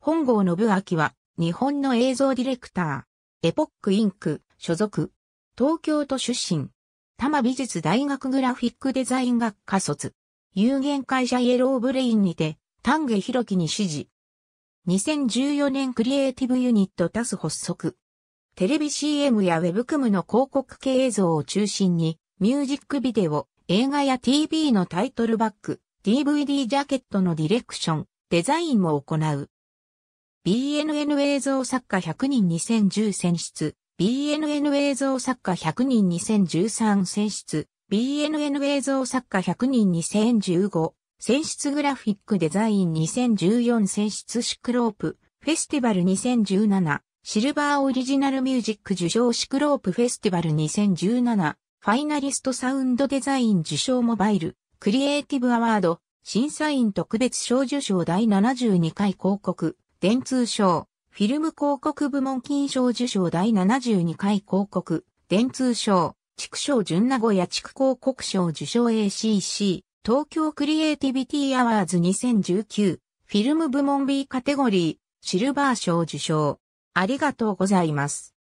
本郷信明は、日本の映像ディレクター、エポックインク、所属、東京都出身、多摩美術大学グラフィックデザイン学科卒、有限会社イエローブレインにて、丹下博樹に指示。2014年クリエイティブユニットタス発足。テレビ CM や w e b 組 a の広告系映像を中心に、ミュージックビデオ、映画や TV のタイトルバック、DVD ジャケットのディレクション、デザインも行う。BNN 映像作家100人2010選出、BNN 映像作家100人2013選出、BNN 映像作家100人2015、選出グラフィックデザイン2014選出シクロープ、フェスティバル2017、シルバーオリジナルミュージック受賞シクロープフェスティバル2017、ファイナリストサウンドデザイン受賞モバイル、クリエイティブアワード、審査員特別賞受賞第72回広告、電通賞、フィルム広告部門金賞受賞第72回広告、電通賞、畜賞純名古屋畜広告賞受賞 ACC、東京クリエイティビティアワーズ2019、フィルム部門 B カテゴリー、シルバー賞受賞。ありがとうございます。